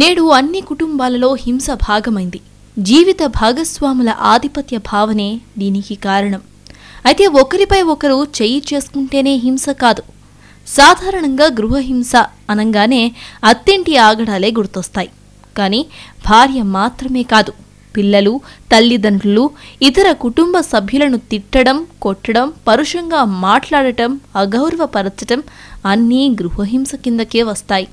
నేడు అన్ని కుటుంబాలలో హింస భాగమైంది జీవిత భాగస్వాముల ఆధిపత్య భావనే దీనికి కారణం అయితే ఒకరిపై ఒకరు చెయ్యి చేసుకుంటేనే హింస కాదు సాధారణంగా గృహహింస అనగానే అత్తింటి ఆగడాలే గుర్తొస్తాయి కానీ భార్య మాత్రమే కాదు పిల్లలు తల్లిదండ్రులు ఇతర కుటుంబ సభ్యులను తిట్టడం కొట్టడం పరుషంగా మాట్లాడటం అగౌరవపరచటం అన్నీ గృహహింస కిందకే వస్తాయి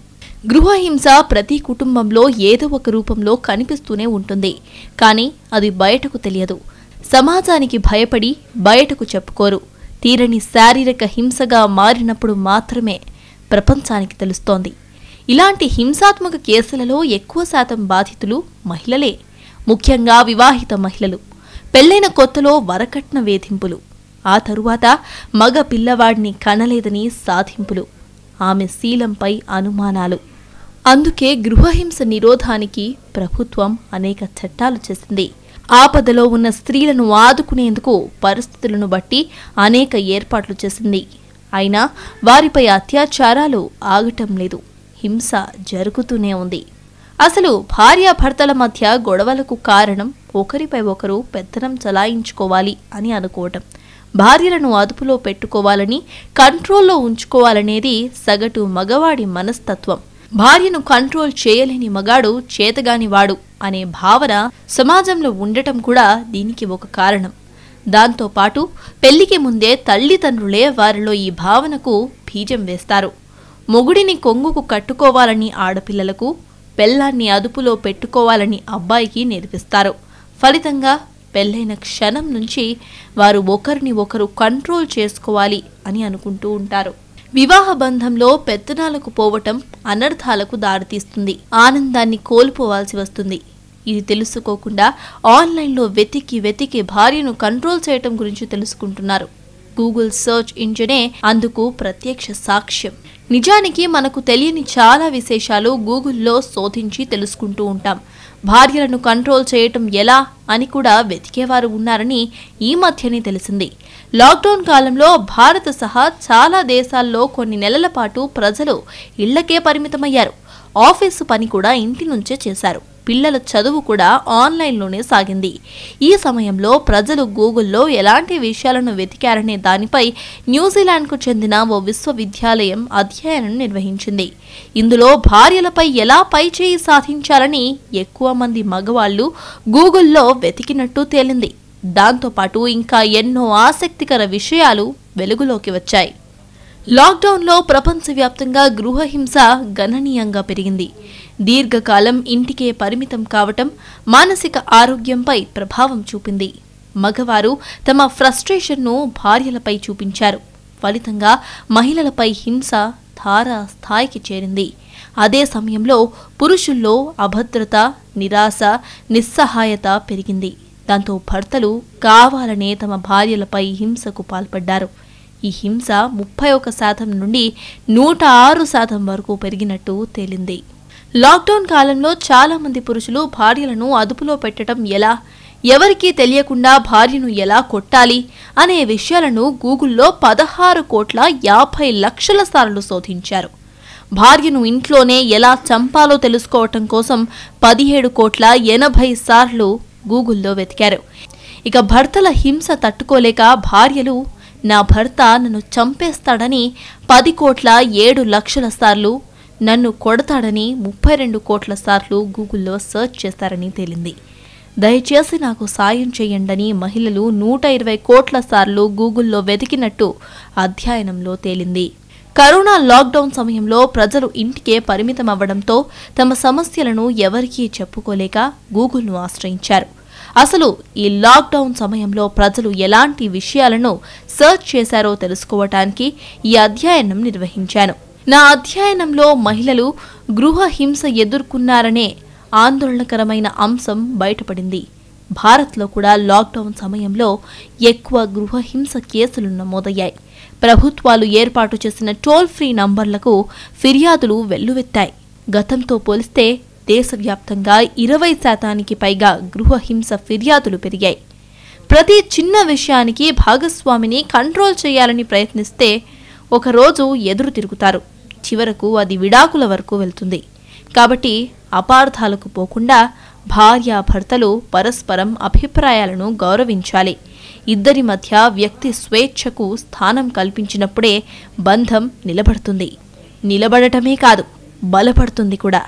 గృహహింస ప్రతి కుటుంబంలో ఏదో ఒక రూపంలో కనిపిస్తూనే ఉంటుంది కానీ అది బయటకు తెలియదు సమాజానికి భయపడి బయటకు చెప్పుకోరు తీరని శారీరక హింసగా మారినప్పుడు మాత్రమే ప్రపంచానికి తెలుస్తోంది ఇలాంటి హింసాత్మక కేసులలో ఎక్కువ శాతం బాధితులు మహిళలే ముఖ్యంగా వివాహిత మహిళలు పెళ్లైన కొత్తలో వరకట్న వేధింపులు ఆ తరువాత మగ పిల్లవాడిని కనలేదని సాధింపులు ఆమె శీలంపై అనుమానాలు అందుకే గృహహింస నిరోధానికి ప్రభుత్వం అనేక చట్టాలు చేసింది ఆపదలో ఉన్న స్త్రీలను ఆదుకునేందుకు పరిస్థితులను బట్టి అనేక ఏర్పాట్లు చేసింది అయినా వారిపై అత్యాచారాలు ఆగటం లేదు హింస జరుగుతూనే ఉంది అసలు భార్యాభర్తల మధ్య గొడవలకు కారణం ఒకరిపై ఒకరు పెత్తనం చలాయించుకోవాలి అని అనుకోవటం భార్యలను అదుపులో పెట్టుకోవాలని కంట్రోల్లో ఉంచుకోవాలనేది సగటు మగవాడి మనస్తత్వం భార్యను కంట్రోల్ చేయలేని మగాడు చేతగానివాడు అనే భావన సమాజంలో ఉండటం కూడా దీనికి ఒక కారణం దాంతో పాటు పెళ్లికి ముందే తల్లిదండ్రులే వారిలో ఈ భావనకు బీజం వేస్తారు మొగుడిని కొంగుకు కట్టుకోవాలని ఆడపిల్లలకు పెళ్ళాన్ని అదుపులో పెట్టుకోవాలని అబ్బాయికి నేర్పిస్తారు ఫలితంగా పెళ్ళైన క్షణం నుంచి వారు ఒకరిని ఒకరు కంట్రోల్ చేసుకోవాలి అని అనుకుంటూ ఉంటారు వివాహ బంధంలో పెత్తనాలకు పోవటం అనర్థాలకు దారితీస్తుంది ఆనందాన్ని కోల్పోవాల్సి వస్తుంది ఇది తెలుసుకోకుండా ఆన్లైన్లో వెతికి వెతికి భార్యను కంట్రోల్ చేయటం గురించి తెలుసుకుంటున్నారు గూగుల్ సర్చ్ ఇంజనే అందుకు ప్రత్యక్ష సాక్ష్యం నిజానికి మనకు తెలియని చాలా విశేషాలు గూగుల్లో శోధించి తెలుసుకుంటూ ఉంటాం భార్యలను కంట్రోల్ చేయటం ఎలా అని కూడా వెతికేవారు ఉన్నారని ఈ మధ్యనే తెలిసింది లాక్డౌన్ కాలంలో భారత సహా చాలా దేశాల్లో కొన్ని నెలల పాటు ప్రజలు ఇళ్లకే పరిమితమయ్యారు ఆఫీసు పని కూడా ఇంటి నుంచే చేశారు పిల్లల చదువు కూడా ఆన్లైన్లోనే సాగింది ఈ సమయంలో ప్రజలు గూగుల్లో ఎలాంటి విషయాలను వెతికారనే దానిపై న్యూజిలాండ్కు చెందిన ఓ విశ్వవిద్యాలయం అధ్యయనం నిర్వహించింది ఇందులో భార్యలపై ఎలా పై చేయి సాధించాలని ఎక్కువ మంది మగవాళ్లు గూగుల్లో వెతికినట్టు తేలింది దాంతోపాటు ఇంకా ఎన్నో ఆసక్తికర విషయాలు వెలుగులోకి వచ్చాయి లాక్డౌన్లో ప్రపంచవ్యాప్తంగా గృహహింస గణనీయంగా పెరిగింది దీర్ఘకాలం ఇంటికే పరిమితం కావటం మానసిక ఆరోగ్యంపై ప్రభావం చూపింది మగవారు తమ ఫ్రస్ట్రేషన్ను భార్యలపై చూపించారు ఫలితంగా మహిళలపై హింస ధారా స్థాయికి చేరింది అదే సమయంలో పురుషుల్లో అభద్రత నిరాశ నిస్సహాయత పెరిగింది దాంతో భర్తలు కావాలనే తమ భార్యలపై హింసకు పాల్పడ్డారు ఈ హింస ముప్పై ఒక శాతం నుండి నూట ఆరు శాతం వరకు పెరిగినట్టు తేలింది లాక్డౌన్ కాలంలో చాలామంది పురుషులు భార్యలను అదుపులో పెట్టడం ఎలా ఎవరికీ తెలియకుండా భార్యను ఎలా కొట్టాలి అనే విషయాలను గూగుల్లో పదహారు కోట్ల యాభై లక్షల సార్లు శోధించారు భార్యను ఇంట్లోనే ఎలా చంపాలో తెలుసుకోవటం కోసం పదిహేడు కోట్ల ఎనభై సార్లు గూగుల్లో వెతికారు ఇక భర్తల హింస తట్టుకోలేక భార్యలు నా భర్త నన్ను చంపేస్తాడని పది కోట్ల ఏడు లక్షల సార్లు నన్ను కొడతాడని ముప్పై రెండు కోట్ల సార్లు గూగుల్లో సెర్చ్ చేస్తారని తేలింది దయచేసి నాకు సాయం చేయండని మహిళలు నూట ఇరవై కోట్ల సార్లు గూగుల్లో వెతికినట్టు అధ్యయనంలో తేలింది కరోనా లాక్డౌన్ సమయంలో ప్రజలు ఇంటికే పరిమితం తమ సమస్యలను ఎవరికీ చెప్పుకోలేక గూగుల్ను ఆశ్రయించారు అసలు ఈ లాక్డౌన్ సమయంలో ప్రజలు ఎలాంటి విషయాలను సర్చ్ చేశారో తెలుసుకోవటానికి ఈ అధ్యయనం నిర్వహించాను నా అధ్యయనంలో మహిళలు గృహ హింస ఎదుర్కొన్నారనే ఆందోళనకరమైన అంశం బయటపడింది భారత్లో కూడా లాక్డౌన్ సమయంలో ఎక్కువ గృహ హింస కేసులు నమోదయ్యాయి ప్రభుత్వాలు ఏర్పాటు చేసిన టోల్ ఫ్రీ నంబర్లకు ఫిర్యాదులు వెల్లువెత్తాయి గతంతో పోలిస్తే దేశవ్యాప్తంగా ఇరవై శాతానికి పైగా గృహహింస ఫిర్యాదులు పెరిగాయి ప్రతి చిన్న విషయానికి భాగస్వామిని కంట్రోల్ చేయాలని ప్రయత్నిస్తే ఒకరోజు ఎదురు తిరుగుతారు చివరకు అది విడాకుల వరకు వెళ్తుంది కాబట్టి అపార్థాలకు పోకుండా భార్యాభర్తలు పరస్పరం అభిప్రాయాలను గౌరవించాలి ఇద్దరి మధ్య వ్యక్తి స్వేచ్ఛకు స్థానం కల్పించినప్పుడే బంధం నిలబడుతుంది నిలబడటమే కాదు బలపడుతుంది కూడా